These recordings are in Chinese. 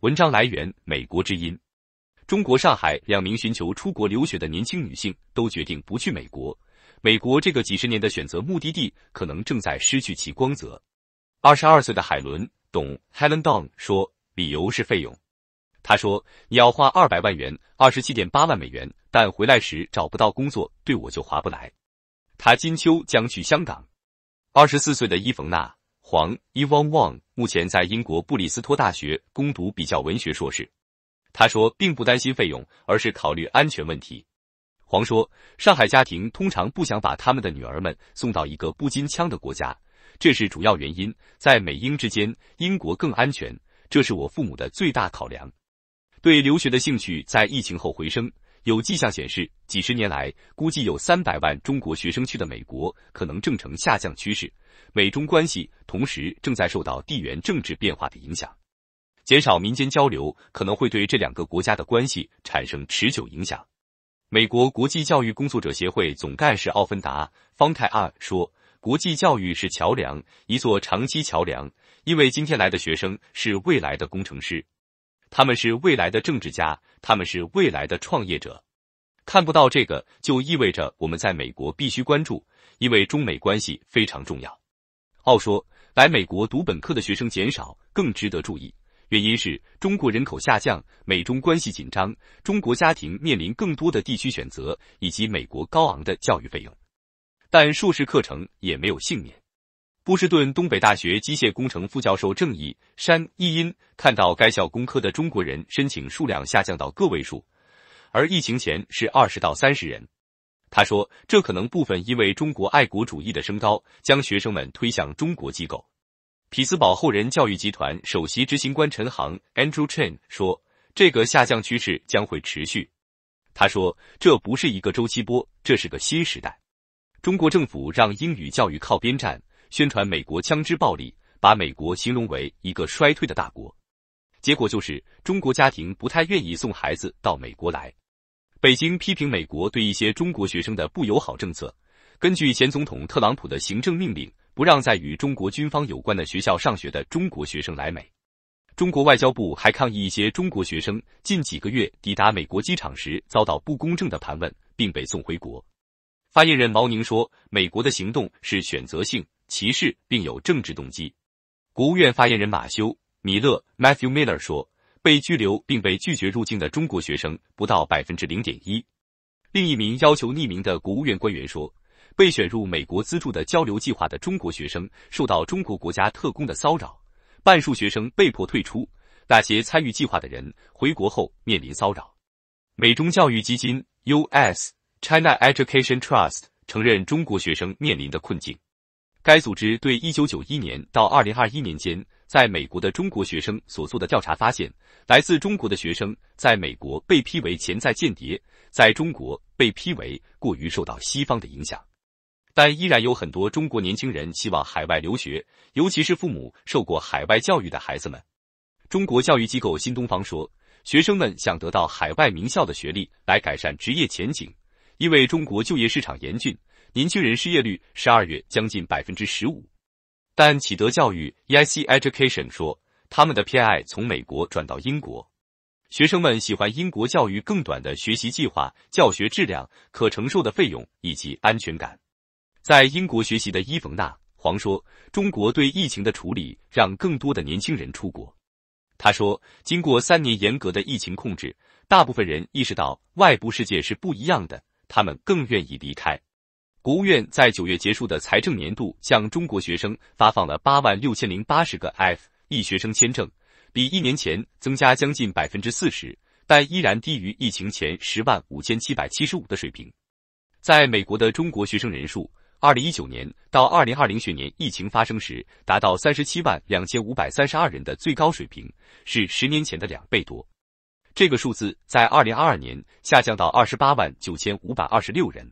文章来源：美国之音。中国上海两名寻求出国留学的年轻女性都决定不去美国。美国这个几十年的选择目的地，可能正在失去其光泽。二十二岁的海伦·懂 h e l e n Dong） 说，理由是费用。她说：“你要花二百万元，二十七点八万美元，但回来时找不到工作，对我就划不来。”她今秋将去香港。二十四岁的伊冯娜。黄 y v o n n 目前在英国布里斯托大学攻读比较文学硕士。他说，并不担心费用，而是考虑安全问题。黄说，上海家庭通常不想把他们的女儿们送到一个不禁枪的国家，这是主要原因。在美英之间，英国更安全，这是我父母的最大考量。对留学的兴趣在疫情后回升，有迹象显示，几十年来估计有三百万中国学生去的美国可能正呈下降趋势。美中关系同时正在受到地缘政治变化的影响，减少民间交流可能会对这两个国家的关系产生持久影响。美国国际教育工作者协会总干事奥芬达·方泰尔说：“国际教育是桥梁，一座长期桥梁，因为今天来的学生是未来的工程师。”他们是未来的政治家，他们是未来的创业者，看不到这个就意味着我们在美国必须关注，因为中美关系非常重要。奥说，来美国读本科的学生减少更值得注意，原因是中国人口下降，美中关系紧张，中国家庭面临更多的地区选择以及美国高昂的教育费用。但硕士课程也没有幸免。波士顿东北大学机械工程副教授郑义山一因看到该校工科的中国人申请数量下降到个位数，而疫情前是二十到三十人。他说，这可能部分因为中国爱国主义的升高，将学生们推向中国机构。匹兹堡后人教育集团首席执行官陈航 （Andrew Chen） 说，这个下降趋势将会持续。他说，这不是一个周期波，这是个新时代。中国政府让英语教育靠边站。宣传美国枪支暴力，把美国形容为一个衰退的大国，结果就是中国家庭不太愿意送孩子到美国来。北京批评美国对一些中国学生的不友好政策。根据前总统特朗普的行政命令，不让在与中国军方有关的学校上学的中国学生来美。中国外交部还抗议一些中国学生近几个月抵达美国机场时遭到不公正的盘问，并被送回国。发言人毛宁说，美国的行动是选择性。歧视，并有政治动机。国务院发言人马修·米勒 （Matthew Miller） 说，被拘留并被拒绝入境的中国学生不到百分之零点一。另一名要求匿名的国务院官员说，被选入美国资助的交流计划的中国学生受到中国国家特工的骚扰，半数学生被迫退出。那些参与计划的人回国后面临骚扰。美中教育基金 （U.S. China Education Trust） 承认中国学生面临的困境。该组织对一九九一年到二零二一年间在美国的中国学生所做的调查发现，来自中国的学生在美国被批为潜在间谍，在中国被批为过于受到西方的影响，但依然有很多中国年轻人希望海外留学，尤其是父母受过海外教育的孩子们。中国教育机构新东方说，学生们想得到海外名校的学历来改善职业前景，因为中国就业市场严峻。年轻人失业率十二月将近百分之十五，但启德教育 （EIC Education） 说，他们的偏爱从美国转到英国。学生们喜欢英国教育更短的学习计划、教学质量、可承受的费用以及安全感。在英国学习的伊冯娜·黄说：“中国对疫情的处理让更多的年轻人出国。”他说：“经过三年严格的疫情控制，大部分人意识到外部世界是不一样的，他们更愿意离开。”国务院在九月结束的财政年度，向中国学生发放了八万六千零八十个 F 一学生签证，比一年前增加将近百分之四十，但依然低于疫情前十万五千七百七十五的水平。在美国的中国学生人数，二零一九年到二零二零学年疫情发生时达到三十七万两千五百三十二人的最高水平，是十年前的两倍多。这个数字在二零二二年下降到二十八万九千五百二十六人。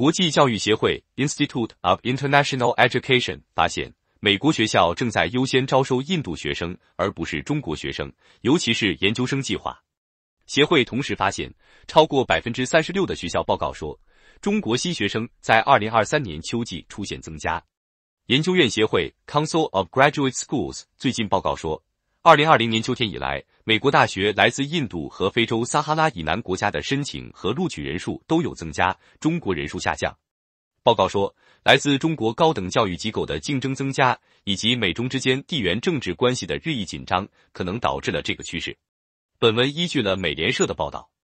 国际教育协会 Institute of International Education 发现，美国学校正在优先招收印度学生，而不是中国学生，尤其是研究生计划。协会同时发现，超过百分之三十六的学校报告说，中国新学生在二零二三年秋季出现增加。研究院协会 Council of Graduate Schools 最近报告说。二零二零年秋天以来，美国大学来自印度和非洲撒哈拉以南国家的申请和录取人数都有增加，中国人数下降。报告说，来自中国高等教育机构的竞争增加，以及美中之间地缘政治关系的日益紧张，可能导致了这个趋势。本文依据了美联社的报道。